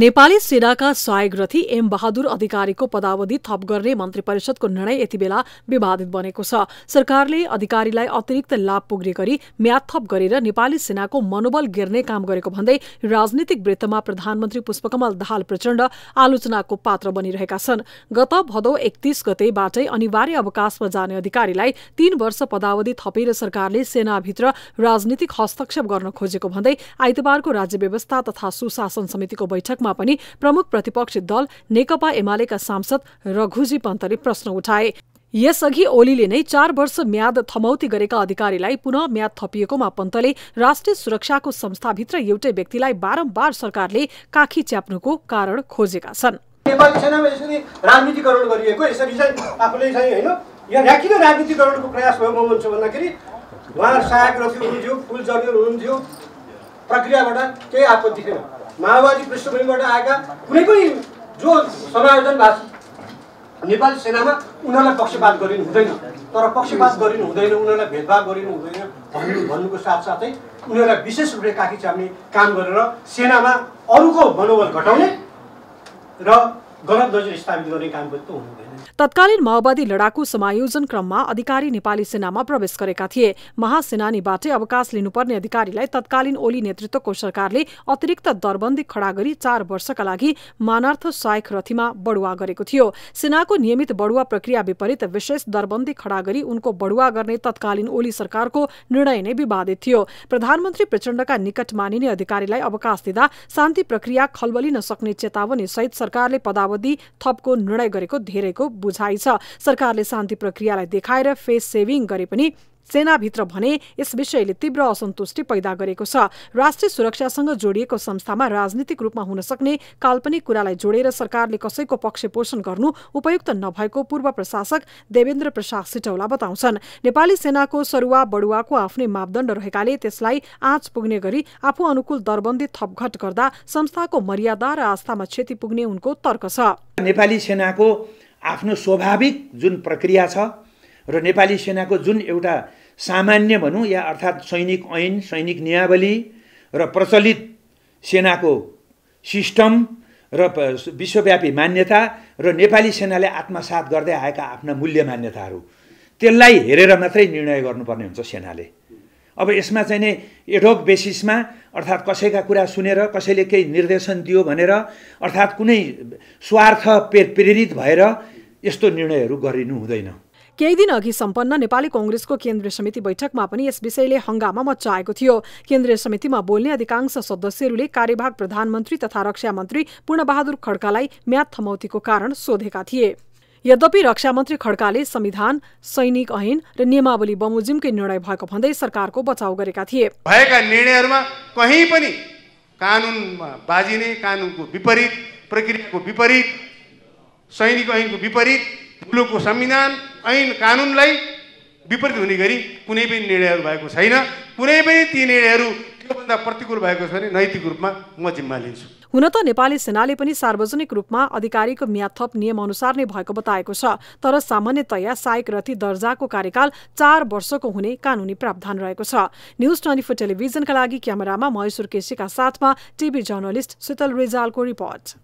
नेपाली सेनाका सहायक रथी एम बहादुर अधिकारीको पदावधि थप गर्ने मन्त्री परिषदको निर्णय यति बेला विवादित बनेको छ सरकारले अधिकारीलाई अतिरिक्त लाभ पुग्ने गरी म्याद थप गरेर नेपाली सेनाको मनोबल गिर्ने काम गरेको भन्दै राजनीतिक वृत्तमा प्रधानमन्त्री पुष्पकमल दाहाल प्रचण्ड आलोचनाको पात्र बनिरहेका छन् गत भदौ एकतीस गतेबाटै अनिवार्य अवकाशमा जाने अधिकारीलाई तीन वर्ष पदावधि थपेर सरकारले सेनाभित्र राजनीतिक हस्तक्षेप गर्न खोजेको भन्दै आइतबारको राज्य व्यवस्था तथा सुशासन समितिको बैठक बैठकमा पनि प्रमुख प्रतिपक्षी दल नेकपा एमालेका सांसद रघुजी पन्तले प्रश्न उठाए यसअघि ओलीले नै चार वर्ष म्याद थमौती गरेका अधिकारीलाई पुनः म्याद थपिएकोमा पन्तले राष्ट्रिय सुरक्षाको संस्थाभित्र एउटै व्यक्तिलाई बारम्बार सरकारले काखी च्याप्नुको कारण खोजेका छन् नेपाली सेनामा यसरी राजनीतिकरण गरिएको यसरी चाहिँ आफूले चाहिँ होइन यहाँ किन राजनीतिकरणको प्रयास भयो म भन्छु भन्दाखेरि उहाँ सहायक रथी हुनुहुन्थ्यो फुल जगेर हुनुहुन्थ्यो प्रक्रियाबाट केही आपत्ति थिएन माओवादी पृष्ठभूमिबाट आएका कुनै पनि जो समायोजन भएको नेपाली सेनामा उनीहरूलाई पक्षपात गरिनु हुँदैन तर पक्षपात गरिनु हुँदैन उनीहरूलाई भेदभाव गरिनु हुँदैन भन्नु भन्नुको साथसाथै उनीहरूलाई विशेष रूपले काखी चाप्ने काम गरेर सेनामा अरूको मनोबल घटाउने र तत्कालीन माओवादी लडाकु समायोजन क्रममा अधिकारी नेपाली सेनामा प्रवेश गरेका थिए महासेनानीबाटै अवकाश लिनुपर्ने अधिकारीलाई तत्कालीन ओली नेतृत्वको सरकारले अतिरिक्त दरबन्दी खडा गरी चार वर्षका लागि मानार्थ सहायक रथीमा बढुवा गरेको थियो सेनाको नियमित बढुवा प्रक्रिया विपरीत विशेष दरबन्दी खडा गरी उनको बढुवा गर्ने तत्कालीन ओली सरकारको निर्णय नै विवादित थियो प्रधानमन्त्री प्रचण्डका निकट मानिने अधिकारीलाई अवकाश दिँदा शान्ति प्रक्रिया खलबलिन सक्ने चेतावनी सहित सरकारले पदाव अवधि थपको निर्णय गरेको धेरैको बुझाइ छ सरकारले शान्ति प्रक्रियालाई देखाएर फेस सेभिङ गरे पनि सेनाभित्र भने यस विषयले तीव्र असन्तुष्टि पैदा गरेको छ राष्ट्रिय सुरक्षासँग जोडिएको संस्थामा राजनीतिक रूपमा हुन सक्ने काल्पनिक कुरालाई जोडेर सरकारले कसैको पक्ष पोषण गर्नु उपयुक्त नभएको पूर्व प्रशासक देवेन्द्र प्रसाद सिटौला बताउँछन् नेपाली सेनाको सरुवा बडुवाको आफ्नै मापदण्ड रहेकाले त्यसलाई आँच पुग्ने गरी आफू अनुकूल दरबन्दी थपघट गर्दा संस्थाको मर्यादा र आस्थामा क्षति पुग्ने उनको तर्क छ नेपाली सेनाको आफ्नो स्वाभाविक जुन प्रक्रिया छ र नेपाली सेनाको जुन एउटा सामान्य भनौँ या अर्थात् सैनिक ऐन सैनिक नियावली र प्रचलित सेनाको सिस्टम र विश्वव्यापी मान्यता र नेपाली सेनाले आत्मसात गर्दै आएका आफ्ना मूल्य मान्यताहरू त्यसलाई हेरेर मात्रै निर्णय गर्नुपर्ने हुन्छ सेनाले अब यसमा चाहिँ नै एडोक बेसिसमा अर्थात् कसैका कुरा सुनेर कसैले केही निर्देशन दियो भनेर अर्थात् कुनै स्वार्थ प्रेरित भएर यस्तो निर्णयहरू गरिनु हुँदैन केही दिन अघि सम्पन्न नेपाली कङ्ग्रेसको केन्द्रीय समिति बैठकमा पनि यस विषयले हङ्गामा मच्चाएको थियो केन्द्रीय समितिमा बोल्ने अधिकांश सदस्यहरूले कार्यभाग प्रधानमन्त्री तथा रक्षा मन्त्री पूर्णबहादुर खड्कालाई म्याद थमौतीको कारण सोधेका थिए यद्यपि रक्षा मन्त्री खड्काले संविधान सैनिक ऐन र नियमावली बमोजिमकै निर्णय भएको भन्दै सरकारको बचाउ गरेका थिए भएका निर्णयहरूमा कहीँ पनि कानुनमा बाजिने कानुनको विपरीत प्रक्रियाको विपरीत सैनिक ऐनको विपरीत मुलुकको संविधान ऐन कानुनलाई विपरीत हुने गरी कुनै पनि निर्णयहरू भएको छैन कुनै पनि ती निर्णयहरू त्योभन्दा प्रतिकूल भएको छ भने नैतिक रूपमा म जिम्मा लिन्छु हुन त नेपाली सेनाले पनि सार्वजनिक रूपमा अधिकारीको म्याद थप नियमअनुसार नै भएको बताएको छ तर सामान्यतया सहायक रथी दर्जाको कार्यकाल चार वर्षको हुने कानुनी प्रावधान रहेको छ न्युज ट्वेन्टी फोर टेलिभिजनका लागि क्यामेरामा महेश्वर केसीका साथमा टिभी जर्नलिस्ट शीतल रिजालको रिपोर्ट